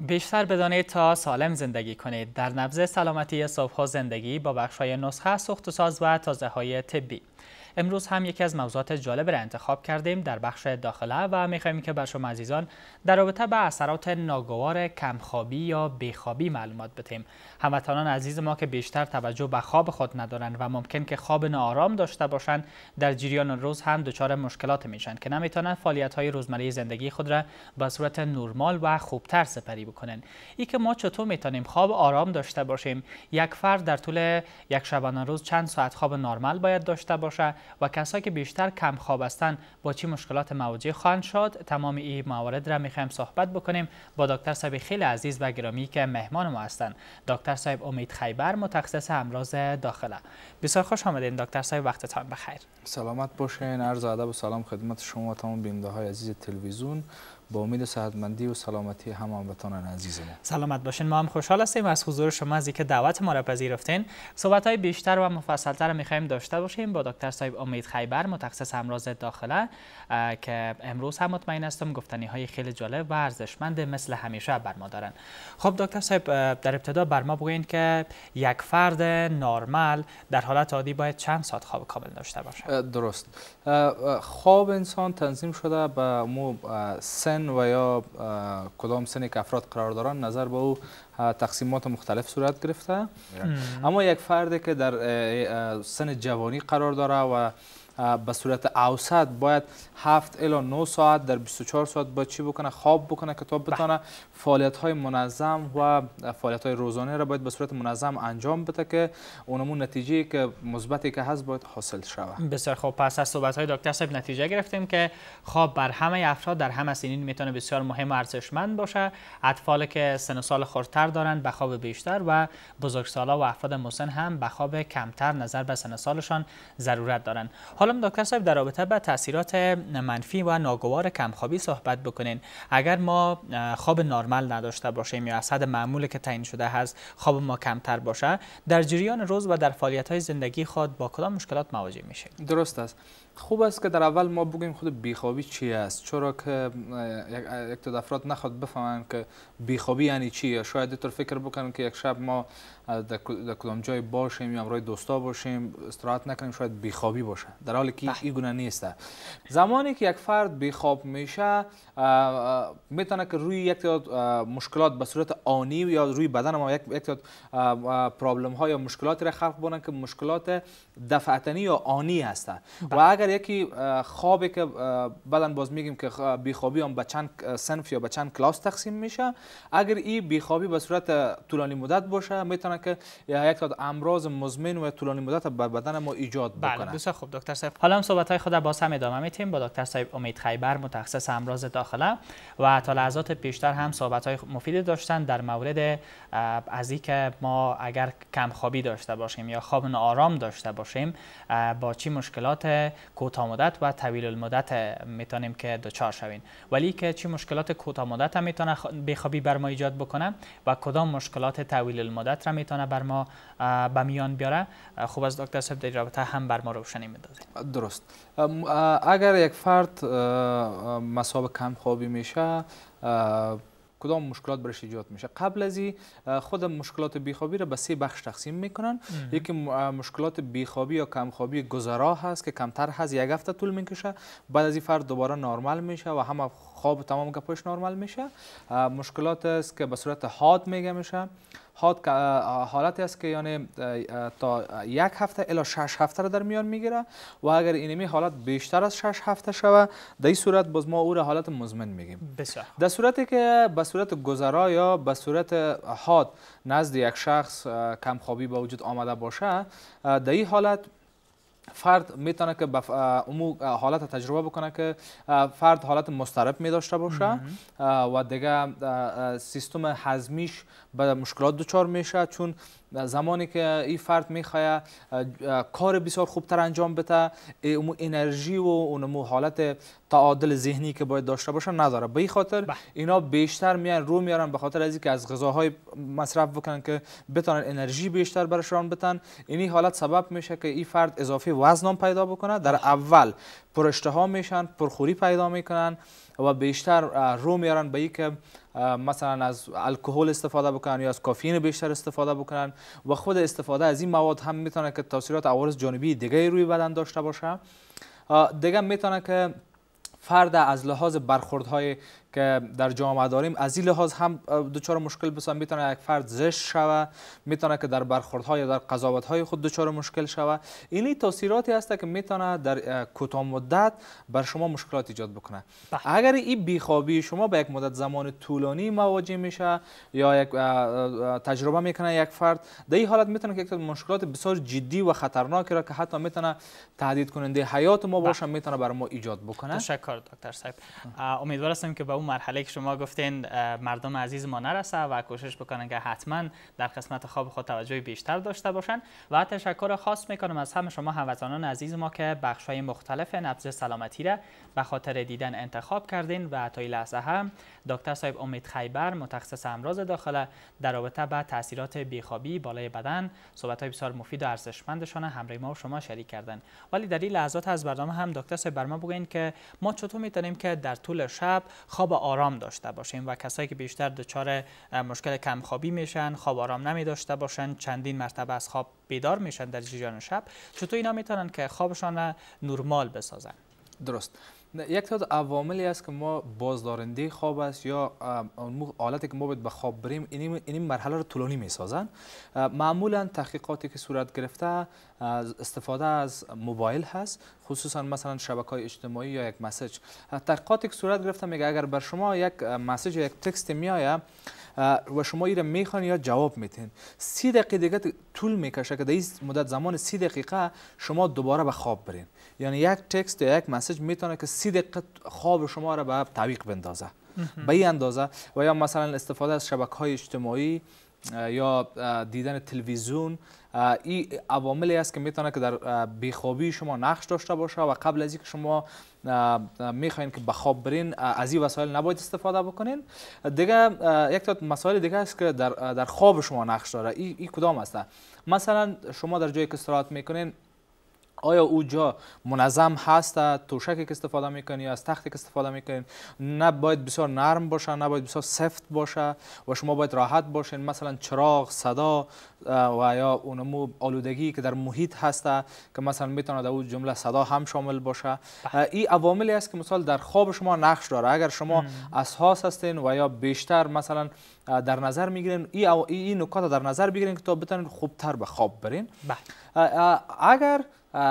بیشتر بدانید تا سالم زندگی کنید در نبض سلامتی صبح زندگی با بخش های نسخه سوخت و ساز و تازه های طبی امروز هم یکی از موضوعات جالب را انتخاب کردیم در بخش داخله و میخواییم که بر شما عزیزان در رابطه به اثرات ناگوار کمخوابی یا بیخوابی معلومات بتیم هموطنان عزیز ما که بیشتر توجه به خواب خود ندارند و ممکن که خواب ناآرام داشته باشند در جریان روز هم دچار مشکلات میشن که نمیتونند فعالیت های روزمره زندگی خود را به صورت نرمال و خوبتر سپری بکنن ای که ما چطور میتونیم خواب آرام داشته باشیم یک فرد در طول یک شبانه روز چند ساعت خواب نرمال باید داشته باشه و کسایی که بیشتر کم خواب هستند با چه مشکلات مواجه خواهند شد تمام این موارد را میخوایم صحبت بکنیم با دکتر صاحب خیلی عزیز و گرامی که مهمان ما هستند دکتر صاحب امید خیبر متخصص امراض داخله بسیار خوش آمدید دکتر صاحب وقتتان بخیر سلامت باشین عرض ادب و سلام خدمت شما تمام بیننده های عزیز تلویزیون با امید سعادتمندی و سلامتی هم هموطنان سلامت باشین ما هم خوشحال هستیم از حضور شما از که دعوت ما را پذیرفتین صحبت های بیشتر و مفصلتر میخوایم داشته باشیم با دکتر صاحب امید خیبر متخصص امراض داخله که امروز هم مطمئن هستم گفتنی های خیلی جالب و ارزشمند مثل همیشه بر ما دارن خب دکتر صاحب در ابتدا بر ما بگوین که یک فرد نارمل در حالت عادی باید چند ساعت خواب کامل داشته باشه درست خواب انسان تنظیم شده به مو و یا کدام سنی که افراد قرار دارن نظر به او تقسیمات مختلف صورت گرفته اما یک فردی که در سن جوانی قرار داره و به صورت اوسط باید 7 الا 9 ساعت در 24 ساعت با چی بکنه خواب بکنه کتاب تا بله. بتونه فعالیت های منظم و فعالیت های روزانه را باید به صورت منظم انجام بده که اونمون نتیجه که مثبتی که هست باید حاصل شود بسیار خوب پس از صحبت های دکتر صاحب نتیجه گرفتیم که خواب بر همه افراد در همه سنین میتونه بسیار مهم و ارزشمند باشه اطفال که سن سال خردتر دارند به خواب بیشتر و بزرگسالا و افراد مسن هم به خواب کمتر نظر به سن سالشان ضرورت دارند حالا دکتر صاحب در رابطه با تاثیرات منفی و ناگوار کمخوابی صحبت بکنین اگر ما خواب نرمال نداشته باشیم یا از حد معمول که تعیین شده هست خواب ما کمتر باشه در جریان روز و در فعالیت های زندگی خود با کدام مشکلات مواجه میشه درست است خوب است که در اول ما بگیم خود بیخوابی چی است چرا که یک تعداد افراد نخواد بفهمن که بیخوابی یعنی چی یا شاید اینطور فکر بکنن که یک شب ما در کدام جای باشیم یا روی دوستا باشیم استراحت نکنیم شاید بیخوابی باشه در حالی که بله. این گونه نیست زمانی که یک فرد بیخواب میشه میتونه که روی یک تعداد مشکلات به صورت آنی یا روی بدن ما یک تعداد پرابلم ها یا مشکلات را خلق بونن که مشکلات دفعتنی یا آنی هستند و بله. اگر اگر یکی خوابی که بلند باز میگیم که بیخوابی هم به چند سنف یا به چند کلاس تقسیم میشه اگر این بیخوابی به صورت طولانی مدت باشه میتونه که یک امراض مزمن و طولانی مدت بر بدن ما ایجاد بله، بکنه بله بسیار خوب دکتر صاحب حالا هم صحبت های خود با هم ادامه میتیم با دکتر صاحب امید خیبر متخصص امراض داخله و تا لحظات پیشتر هم صحبت های مفیدی داشتن در مورد از اینکه ما اگر کم خوابی داشته باشیم یا خواب آرام داشته باشیم با چی مشکلات کوتاه مدت و طویل المدت میتونیم که دچار شوین ولی که چی مشکلات کوتاه مدت هم میتونه بیخوابی بر ما ایجاد بکنه و کدام مشکلات طویل المدت را میتونه بر ما به میان بیاره خوب از دکتر صاحب در رابطه هم بر ما روشنی میدازه درست اگر یک فرد مسابقه کم خوابی میشه کدام مشکلات برش ایجاد میشه قبل از خود مشکلات بیخوابی را به سه بخش تقسیم میکنن یکی مشکلات بیخوابی یا کمخوابی گذرا هست که کمتر هست یک هفته طول میکشه بعد از این فرد دوباره نرمال میشه و همه خواب تمام گپش نرمال میشه مشکلات است که به صورت حاد میگه میشه حاد حالتی است که یعنی تا یک هفته الا شش هفته را در میان میگیره و اگر اینمی حالت بیشتر از شش هفته شوه در این صورت باز ما او را حالت مزمن میگیم بسیار در صورتی که به صورت گذرا یا به صورت حاد نزد یک شخص کمخوابی به وجود آمده باشه در این حالت فرد میتونه که به اون حالت تجربه بکنه که فرد حالت مسترب می داشته باشه و دیگه سیستم هضمیش به مشکلات دچار میشه چون زمانی که این فرد میخواه کار بسیار خوبتر انجام بده اون انرژی و اون حالت تعادل ذهنی که باید داشته باشن نداره به این خاطر بله. اینا بیشتر میان رو میارن به خاطر از اینکه از غذاهای مصرف بکنن که بتونن انرژی بیشتر برشان بتن اینی حالت سبب میشه که این فرد اضافه وزن پیدا بکنه در اول ها میشن پرخوری پیدا میکنن و بیشتر رو میارن به اینکه مثلا از الکل استفاده بکنن یا از کافین بیشتر استفاده بکنن و خود استفاده از این مواد هم میتونه که تاثیرات عوارض جانبی دیگه روی بدن داشته باشه دیگه میتونه که فرد از لحاظ برخوردهای که در جامعه داریم از این لحاظ هم دچار مشکل بسن میتونه یک فرد زشت شوه میتونه که در برخوردها یا در های خود دچار مشکل شوه اینی تاثیراتی هست که میتونه در کوتاه مدت بر شما مشکلات ایجاد بکنه بح. بله. اگر این بیخوابی شما به یک مدت زمان طولانی مواجه میشه یا یک تجربه میکنه یک فرد در این حالت میتونه که یک مشکلات بسیار جدی و خطرناکی را که حتی میتونه تهدید کننده حیات ما بله. باشه میتونه بر ما ایجاد بکنه تشکر دکتر صاحب امیدوار هستم که به مرحله که شما گفتین مردم عزیز ما نرسه و کوشش بکنن که حتما در قسمت خواب خود توجه بیشتر داشته باشن و تشکر خاص میکنم از همه شما هموطنان عزیز ما که بخش های مختلف نبض سلامتی را به خاطر دیدن انتخاب کردین و تا لحظه هم دکتر صاحب امید خیبر متخصص امراض داخله در رابطه با تاثیرات بیخوابی بالای بدن صحبت های بسیار مفید و ارزشمندشان همراه ما و شما شریک کردن ولی در این لحظات از برنامه هم دکتر صاحب بر که ما چطور میتونیم که در طول شب خواب خواب آرام داشته باشیم و کسایی که بیشتر دچار مشکل کمخوابی میشن خواب آرام نمی داشته باشن چندین مرتبه از خواب بیدار میشن در جریان شب چطور اینا میتونن که خوابشان نرمال بسازن درست یک تعداد عواملی است که ما بازدارنده خواب است یا حالتی که ما باید به خواب بریم این مرحله رو طولانی می سازن معمولا تحقیقاتی که صورت گرفته استفاده از موبایل هست خصوصا مثلا شبکه های اجتماعی یا یک مسج تحقیقاتی که صورت گرفته میگه اگر بر شما یک مسج یا یک تکست میآید و شما ایره میخوان یا جواب میتین سی دقیقه دیگه طول میکشه که در این مدت زمان سی دقیقه شما دوباره به خواب برین یعنی یک تکست یا یک مسیج میتونه که سی دقیقه خواب شما را به تعویق بندازه به این اندازه و یا مثلا استفاده از شبکه های اجتماعی یا دیدن تلویزیون ای عواملی است که میتونه که در بیخوابی شما نقش داشته باشه و قبل از اینکه شما میخواین که به برین از این وسایل نباید استفاده بکنین دیگه یک تا مسائل دیگه است که در, در خواب شما نقش داره این ای کدام است مثلا شما در جایی که استراحت میکنین آیا اوجا منظم هست توشک که استفاده میکنی یا از تختی که استفاده میکنین نه باید بسیار نرم باشه نه باید بسیار سفت باشه و شما باید راحت باشین مثلا چراغ صدا و یا اونمو آلودگی که در محیط هست که مثلا میتونه در اون جمله صدا هم شامل باشه بله. این عواملی است که مثلا در خواب شما نقش داره اگر شما اساس هستین و یا بیشتر مثلا در نظر میگیرین این ای نکات در نظر بگیرین که تا بتونین خوبتر به خواب برین بله. اگر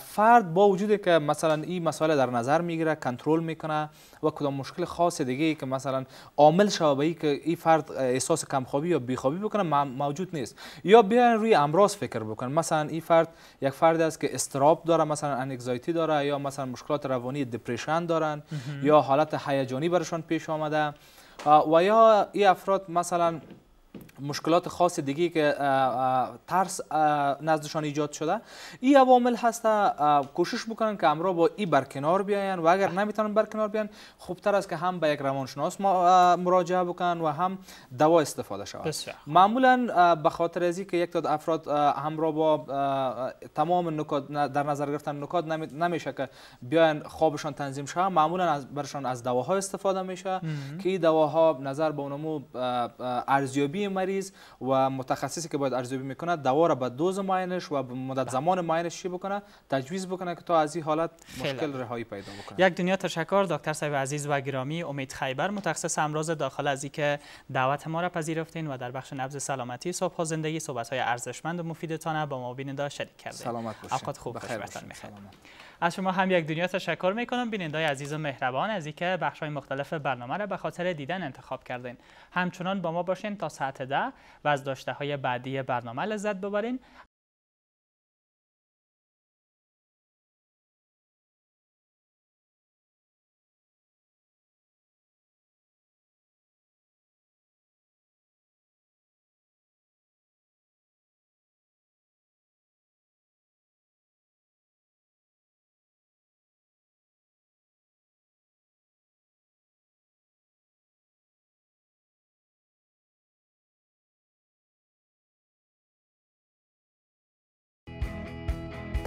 فرد با وجود که مثلا این مسئله در نظر میگیره کنترل میکنه و کدام مشکل خاص دیگه ای که مثلا عامل شوه به که این فرد احساس کمخوابی یا بیخوابی بکنه موجود نیست یا بیان روی امراض فکر بکنه مثلا این فرد یک فرد است که استراب داره مثلا انگزایتی داره یا مثلا مشکلات روانی دپریشن دارن یا حالت هیجانی برشان پیش آمده و یا این افراد مثلا مشکلات خاص دیگه که ترس نزدشان ایجاد شده ای عوامل هست کوشش بکنن که امرا با ای برکنار بیاین و اگر نمیتونن برکنار بیان خوبتر است که هم به یک روانشناس مراجعه بکنن و هم دوا استفاده شود معمولا به خاطر ازی که یک تعداد افراد همراه با تمام نکات در نظر گرفتن نکات نمیشه که بیاین خوابشان تنظیم شه، معمولا از برشان از دواها استفاده میشه که این دواها نظر به اونمو ارزیابی مریض و متخصصی که باید ارزیابی میکنه دوا را به دوز معینش و مدت بله. زمان معینش چی بکنه تجویز بکنه که تا از این حالت مشکل رهایی پیدا بکنه یک دنیا تشکر دکتر صاحب عزیز و گرامی امید خیبر متخصص امراض داخل از که دعوت ما را پذیرفتین و در بخش نبض سلامتی صبح زندگی صحبت های ارزشمند و مفیدتان با ما بیننده شریک کردید سلامت باشید خوب بخیر باشید از شما هم یک دنیا تشکر میکنم بینندای عزیز و مهربان از اینکه بخش های مختلف برنامه را به خاطر دیدن انتخاب کردین همچنان با ما باشین تا ساعت ده و از داشته های بعدی برنامه لذت ببرین